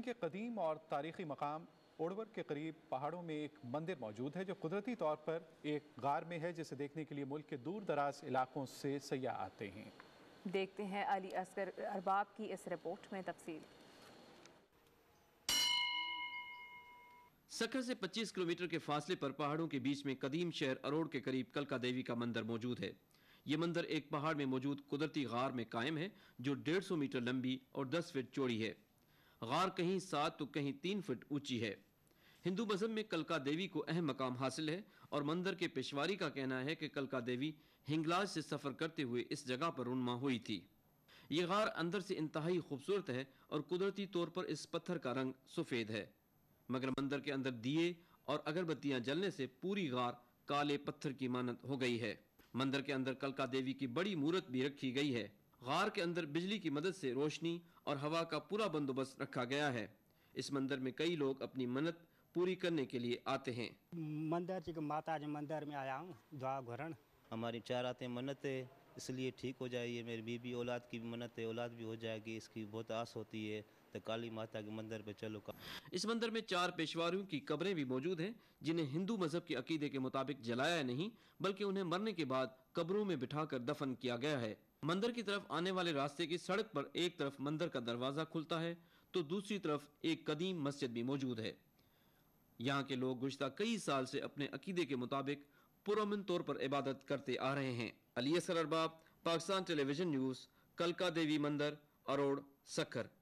सिक्किम के कदीम और तारीखी मकाम उड़वर के करीब पहाड़ों में एक मंदिर मौजूद है जो कुदरती तौर पर एक गार में है जिसे देखने के लिए मुल्क के दूर दराज इलाकों से सयाह आते हैं देखते हैं अली असगर अरबाब की इस रिपोर्ट में तफसील सखर से 25 किलोमीटर के फासले पर पहाड़ों के बीच में कदीम शहर अरोड़ के करीब कलका देवी का मंदिर मौजूद है ये मंदिर एक पहाड़ में मौजूद कुदरती गार में कायम है जो 150 मीटर लंबी और 10 फीट चौड़ी है गार कहीं सात तो कहीं तीन फुट ऊंची है हिंदू मजहब में कलका देवी को अहम मकाम हासिल है और मंदिर के पेशवारी का कहना है कि कलका देवी हिंगलाज से सफ़र करते हुए इस जगह पर रुनमा हुई थी ये गार अंदर से इंतहाई खूबसूरत है और कुदरती तौर पर इस पत्थर का रंग सफ़ेद है मगर मंदिर के अंदर दिए और अगरबत्तियाँ जलने से पूरी गार काले पत्थर की मानत हो गई है मंदिर के अंदर कलका देवी की बड़ी मूर्त भी रखी गई है गार के अंदर बिजली की मदद से रोशनी और हवा का पूरा बंदोबस्त रखा गया है इस मंदिर में कई लोग अपनी मन्नत पूरी करने के लिए आते हैं मंदिर माता जी मंदिर में आया हूँ दुआ घरण हमारी चार आते मन्नत इसलिए ठीक हो जाइए मेरी बीबी औलाद की भी मन्नत है औलाद भी हो जाएगी इसकी बहुत आस होती है तो काली माता के मंदिर पे चलो का इस मंदिर में चार पेशवारियों की कब्रें भी मौजूद हैं जिन्हें हिंदू मजहब के अकीदे के मुताबिक जलाया नहीं बल्कि उन्हें मरने के बाद कब्रों में बिठाकर दफन किया गया है मंदिर की तरफ आने वाले रास्ते की सड़क पर एक तरफ मंदिर का दरवाज़ा खुलता है तो दूसरी तरफ एक कदीम मस्जिद भी मौजूद है यहाँ के लोग गुज्तर कई साल से अपने अकीदे के मुताबिक पुरमन तौर पर इबादत करते आ रहे हैं अली असर अरबाब पाकिस्तान टेलीविजन न्यूज़ कलका देवी मंदिर अरोड़ सखर